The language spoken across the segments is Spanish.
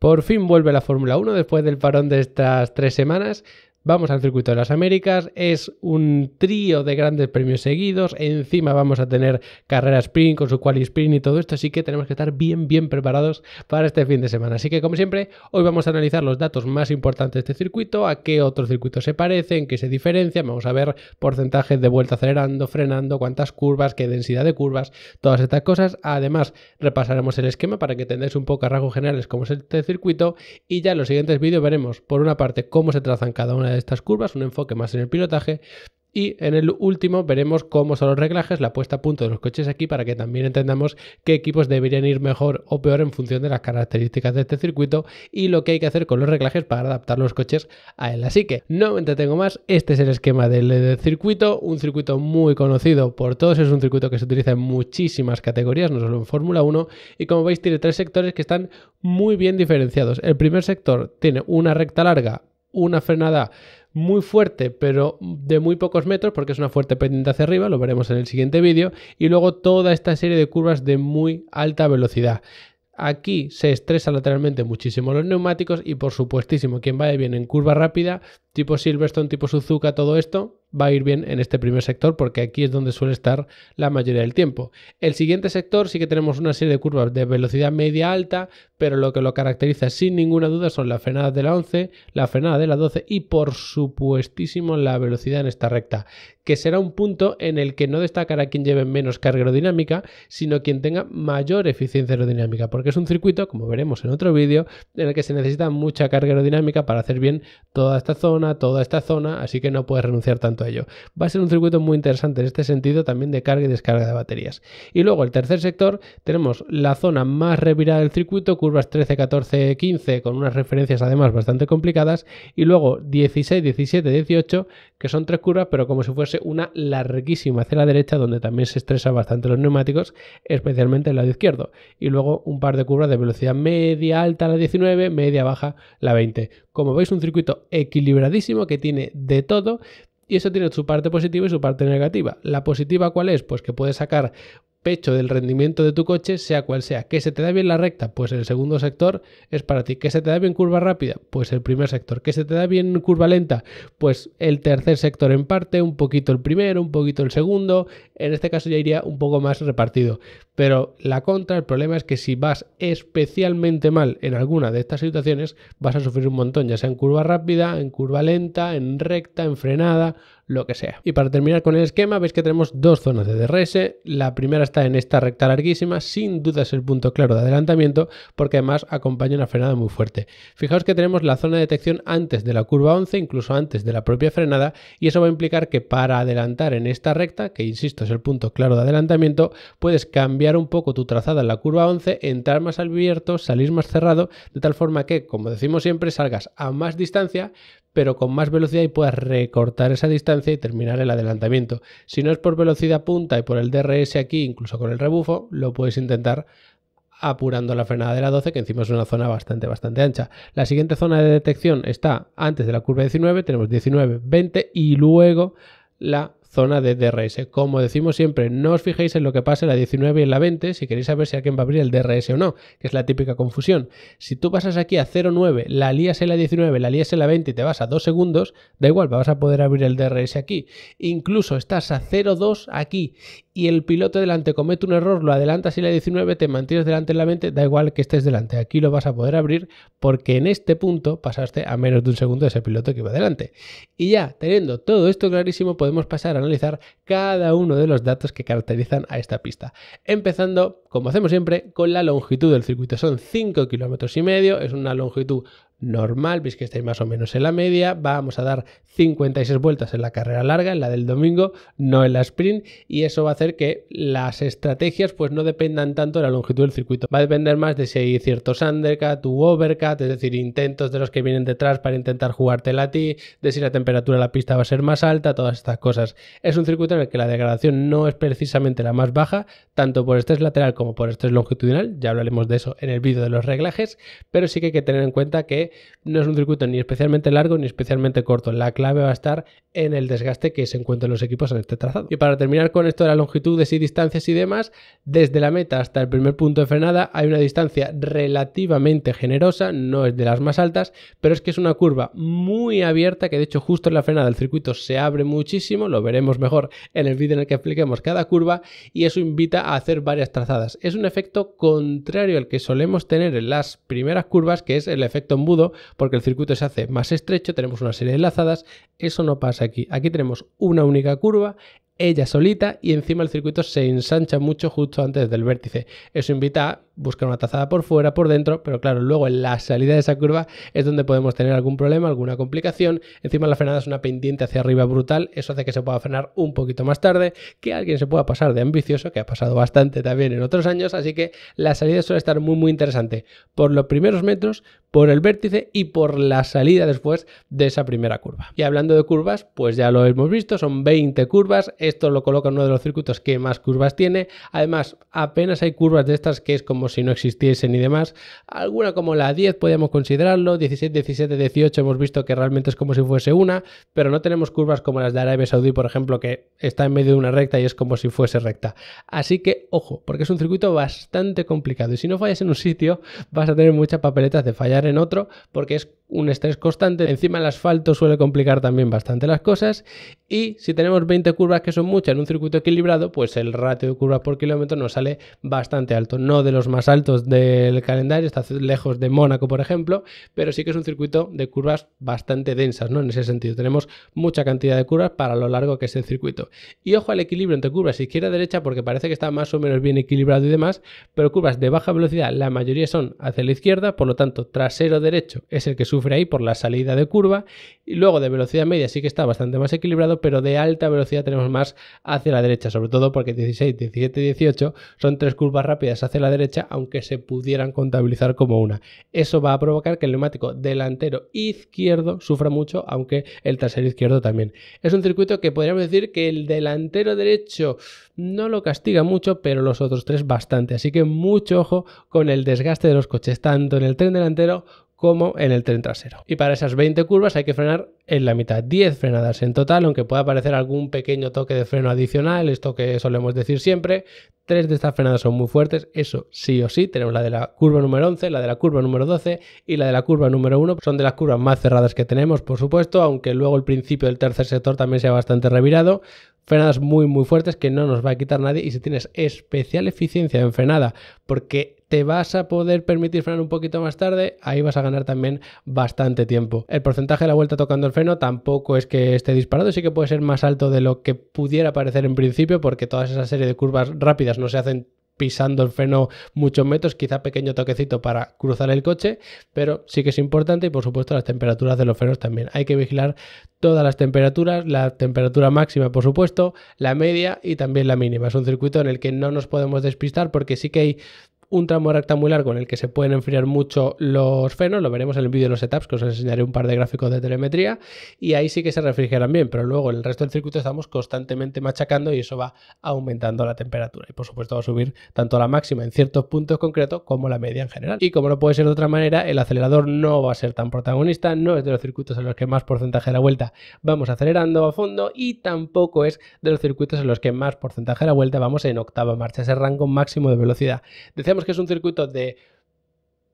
Por fin vuelve la Fórmula 1 después del parón de estas tres semanas, Vamos al circuito de las Américas, es un trío de grandes premios seguidos, encima vamos a tener carrera sprint con su quali sprint y todo esto, así que tenemos que estar bien, bien preparados para este fin de semana. Así que como siempre, hoy vamos a analizar los datos más importantes de este circuito, a qué otros circuitos se parecen, qué se diferencian, vamos a ver porcentajes de vuelta acelerando, frenando, cuántas curvas, qué densidad de curvas, todas estas cosas. Además, repasaremos el esquema para que entendáis un poco a rasgos generales cómo es este circuito y ya en los siguientes vídeos veremos por una parte cómo se trazan cada una de estas curvas, un enfoque más en el pilotaje. Y en el último veremos cómo son los reglajes, la puesta a punto de los coches aquí para que también entendamos qué equipos deberían ir mejor o peor en función de las características de este circuito y lo que hay que hacer con los reglajes para adaptar los coches a él. Así que no me entretengo más, este es el esquema del, del circuito, un circuito muy conocido por todos, es un circuito que se utiliza en muchísimas categorías, no solo en Fórmula 1 y como veis tiene tres sectores que están muy bien diferenciados. El primer sector tiene una recta larga una frenada muy fuerte, pero de muy pocos metros, porque es una fuerte pendiente hacia arriba, lo veremos en el siguiente vídeo, y luego toda esta serie de curvas de muy alta velocidad. Aquí se estresa lateralmente muchísimo los neumáticos y por supuestísimo quien vaya bien en curva rápida, tipo Silverstone, tipo Suzuka, todo esto, va a ir bien en este primer sector porque aquí es donde suele estar la mayoría del tiempo. El siguiente sector sí que tenemos una serie de curvas de velocidad media alta, pero lo que lo caracteriza sin ninguna duda son la frenada de la 11, la frenada de la 12 y por supuestísimo la velocidad en esta recta, que será un punto en el que no destacará quien lleve menos carga aerodinámica, sino quien tenga mayor eficiencia aerodinámica, porque es un circuito, como veremos en otro vídeo, en el que se necesita mucha carga aerodinámica para hacer bien toda esta zona, toda esta zona, así que no puedes renunciar tanto ello. Va a ser un circuito muy interesante en este sentido también de carga y descarga de baterías. Y luego el tercer sector tenemos la zona más revirada del circuito, curvas 13, 14, 15 con unas referencias además bastante complicadas y luego 16, 17, 18 que son tres curvas pero como si fuese una larguísima hacia la derecha donde también se estresa bastante los neumáticos, especialmente el lado izquierdo. Y luego un par de curvas de velocidad media alta la 19, media baja la 20. Como veis un circuito equilibradísimo que tiene de todo, y eso tiene su parte positiva y su parte negativa. La positiva cuál es? Pues que puede sacar pecho del rendimiento de tu coche, sea cual sea. ¿Que se te da bien la recta? Pues el segundo sector es para ti. ¿Que se te da bien curva rápida? Pues el primer sector. ¿Que se te da bien curva lenta? Pues el tercer sector en parte, un poquito el primero, un poquito el segundo. En este caso ya iría un poco más repartido. Pero la contra, el problema es que si vas especialmente mal en alguna de estas situaciones, vas a sufrir un montón, ya sea en curva rápida, en curva lenta, en recta, en frenada lo que sea. Y para terminar con el esquema, veis que tenemos dos zonas de DRS. La primera está en esta recta larguísima, sin duda es el punto claro de adelantamiento, porque además acompaña una frenada muy fuerte. Fijaos que tenemos la zona de detección antes de la curva 11, incluso antes de la propia frenada, y eso va a implicar que para adelantar en esta recta, que insisto es el punto claro de adelantamiento, puedes cambiar un poco tu trazada en la curva 11, entrar más abierto, salir más cerrado, de tal forma que, como decimos siempre, salgas a más distancia, pero con más velocidad y puedas recortar esa distancia y terminar el adelantamiento. Si no es por velocidad punta y por el DRS aquí, incluso con el rebufo, lo puedes intentar apurando la frenada de la 12, que encima es una zona bastante, bastante ancha. La siguiente zona de detección está antes de la curva 19, tenemos 19, 20 y luego la zona de DRS. Como decimos siempre, no os fijéis en lo que pasa en la 19 y en la 20 si queréis saber si alguien va a abrir el DRS o no, que es la típica confusión. Si tú pasas aquí a 0,9, la lías en la 19, la lías en la 20 y te vas a 2 segundos, da igual, vas a poder abrir el DRS aquí. Incluso estás a 0,2 aquí y el piloto delante comete un error, lo adelantas y la 19, te mantienes delante en la 20, da igual que estés delante. Aquí lo vas a poder abrir porque en este punto pasaste a menos de un segundo de ese piloto que iba delante. Y ya, teniendo todo esto clarísimo, podemos pasar a analizar cada uno de los datos que caracterizan a esta pista. Empezando, como hacemos siempre, con la longitud del circuito. Son 5 kilómetros y medio, es una longitud normal, veis que estáis más o menos en la media, vamos a dar 56 vueltas en la carrera larga, en la del domingo, no en la sprint, y eso va a hacer que las estrategias pues no dependan tanto de la longitud del circuito, va a depender más de si hay ciertos undercut u overcut, es decir, intentos de los que vienen detrás para intentar jugártela a ti, de si la temperatura de la pista va a ser más alta, todas estas cosas. Es un circuito en el que la degradación no es precisamente la más baja, tanto por estrés lateral como por estrés longitudinal, ya hablaremos de eso en el vídeo de los reglajes, pero sí que hay que tener en cuenta que no es un circuito ni especialmente largo ni especialmente corto. La clave va a estar en el desgaste que se encuentran los equipos en este trazado. Y para terminar con esto de las longitudes y distancias y demás, desde la meta hasta el primer punto de frenada hay una distancia relativamente generosa, no es de las más altas, pero es que es una curva muy abierta que de hecho justo en la frenada el circuito se abre muchísimo, lo veremos mejor en el vídeo en el que apliquemos cada curva y eso invita a hacer varias trazadas. Es un efecto contrario al que solemos tener en las primeras curvas, que es el efecto embudo porque el circuito se hace más estrecho, tenemos una serie de lazadas eso no pasa aquí. Aquí tenemos una única curva, ella solita, y encima el circuito se ensancha mucho justo antes del vértice. Eso invita a buscar una tazada por fuera, por dentro, pero claro, luego en la salida de esa curva es donde podemos tener algún problema, alguna complicación. Encima la frenada es una pendiente hacia arriba brutal, eso hace que se pueda frenar un poquito más tarde, que alguien se pueda pasar de ambicioso, que ha pasado bastante también en otros años, así que la salida suele estar muy muy interesante. Por los primeros metros por el vértice y por la salida después de esa primera curva. Y hablando de curvas, pues ya lo hemos visto, son 20 curvas, esto lo coloca en uno de los circuitos que más curvas tiene, además apenas hay curvas de estas que es como si no existiesen y demás, alguna como la 10 podríamos considerarlo, 16, 17, 18 hemos visto que realmente es como si fuese una, pero no tenemos curvas como las de Arabia Saudí, por ejemplo, que está en medio de una recta y es como si fuese recta. Así que ojo, porque es un circuito bastante complicado y si no fallas en un sitio vas a tener muchas papeletas de fallar en otro, porque es un estrés constante. Encima el asfalto suele complicar también bastante las cosas. Y si tenemos 20 curvas, que son muchas, en un circuito equilibrado, pues el ratio de curvas por kilómetro nos sale bastante alto. No de los más altos del calendario, está lejos de Mónaco, por ejemplo, pero sí que es un circuito de curvas bastante densas, ¿no? En ese sentido, tenemos mucha cantidad de curvas para lo largo que es el circuito. Y ojo al equilibrio entre curvas izquierda-derecha, porque parece que está más o menos bien equilibrado y demás, pero curvas de baja velocidad, la mayoría son hacia la izquierda, por lo tanto, trasero-derecho es el que sube sufre ahí por la salida de curva. Y luego de velocidad media sí que está bastante más equilibrado, pero de alta velocidad tenemos más hacia la derecha, sobre todo porque 16, 17 y 18 son tres curvas rápidas hacia la derecha, aunque se pudieran contabilizar como una. Eso va a provocar que el neumático delantero izquierdo sufra mucho, aunque el trasero izquierdo también. Es un circuito que podríamos decir que el delantero derecho no lo castiga mucho, pero los otros tres bastante. Así que mucho ojo con el desgaste de los coches, tanto en el tren delantero como en el tren trasero. Y para esas 20 curvas hay que frenar en la mitad, 10 frenadas en total, aunque pueda aparecer algún pequeño toque de freno adicional, esto que solemos decir siempre. Tres de estas frenadas son muy fuertes, eso sí o sí. Tenemos la de la curva número 11, la de la curva número 12 y la de la curva número 1. Son de las curvas más cerradas que tenemos, por supuesto, aunque luego el principio del tercer sector también sea bastante revirado, frenadas muy muy fuertes que no nos va a quitar nadie y si tienes especial eficiencia en frenada porque te vas a poder permitir frenar un poquito más tarde, ahí vas a ganar también bastante tiempo. El porcentaje de la vuelta tocando el freno tampoco es que esté disparado, sí que puede ser más alto de lo que pudiera parecer en principio porque todas esas serie de curvas rápidas no se hacen pisando el freno muchos metros, quizá pequeño toquecito para cruzar el coche, pero sí que es importante y por supuesto las temperaturas de los frenos también. Hay que vigilar todas las temperaturas, la temperatura máxima por supuesto, la media y también la mínima. Es un circuito en el que no nos podemos despistar porque sí que hay un tramo largo en el que se pueden enfriar mucho los frenos, lo veremos en el vídeo de los setups, que os enseñaré un par de gráficos de telemetría, y ahí sí que se refrigeran bien, pero luego en el resto del circuito estamos constantemente machacando y eso va aumentando la temperatura, y por supuesto va a subir tanto la máxima en ciertos puntos concretos como la media en general. Y como no puede ser de otra manera, el acelerador no va a ser tan protagonista, no es de los circuitos en los que más porcentaje de la vuelta vamos acelerando a fondo y tampoco es de los circuitos en los que más porcentaje de la vuelta vamos en octava marcha, ese rango máximo de velocidad. Decíamos que es un circuito de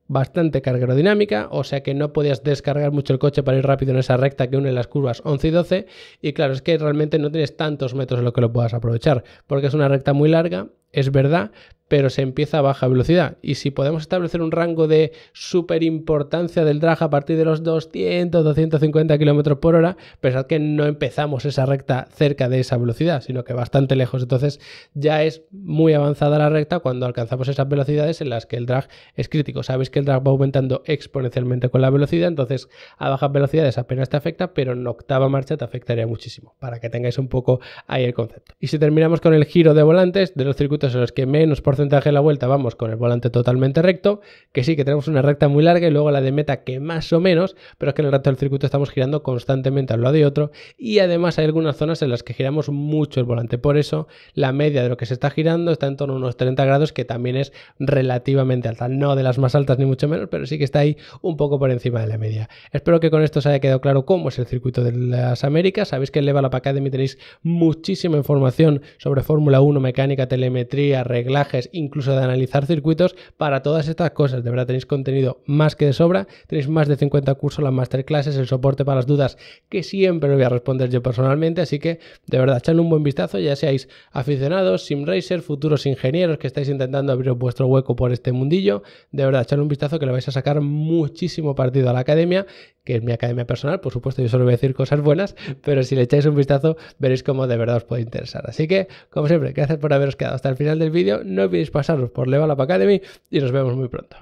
bastante carga aerodinámica, o sea que no podías descargar mucho el coche para ir rápido en esa recta que une las curvas 11 y 12, y claro, es que realmente no tienes tantos metros en lo que lo puedas aprovechar, porque es una recta muy larga, es verdad, pero se empieza a baja velocidad. Y si podemos establecer un rango de superimportancia del drag a partir de los 200, 250 km por hora, pensad que no empezamos esa recta cerca de esa velocidad, sino que bastante lejos. Entonces ya es muy avanzada la recta cuando alcanzamos esas velocidades en las que el drag es crítico. Sabéis que el drag va aumentando exponencialmente con la velocidad, entonces a bajas velocidades apenas te afecta, pero en octava marcha te afectaría muchísimo, para que tengáis un poco ahí el concepto. Y si terminamos con el giro de volantes, de los circuitos en los que menos por porcentaje de la vuelta vamos con el volante totalmente recto, que sí que tenemos una recta muy larga y luego la de meta que más o menos, pero es que en el resto del circuito estamos girando constantemente a un lado y otro y además hay algunas zonas en las que giramos mucho el volante, por eso la media de lo que se está girando está en torno a unos 30 grados que también es relativamente alta, no de las más altas ni mucho menos, pero sí que está ahí un poco por encima de la media. Espero que con esto os haya quedado claro cómo es el circuito de las Américas, sabéis que en la Academy tenéis muchísima información sobre Fórmula 1, mecánica, telemetría, reglajes incluso de analizar circuitos para todas estas cosas. De verdad, tenéis contenido más que de sobra. Tenéis más de 50 cursos, las masterclasses, el soporte para las dudas, que siempre voy a responder yo personalmente. Así que, de verdad, echadle un buen vistazo, ya seáis aficionados, simracer, futuros ingenieros que estáis intentando abrir vuestro hueco por este mundillo. De verdad, echadle un vistazo que le vais a sacar muchísimo partido a la academia, que es mi academia personal. Por supuesto, yo solo voy a decir cosas buenas, pero si le echáis un vistazo, veréis cómo de verdad os puede interesar. Así que, como siempre, gracias por haberos quedado hasta el final del vídeo. No pasaros por Level Academy y nos vemos muy pronto.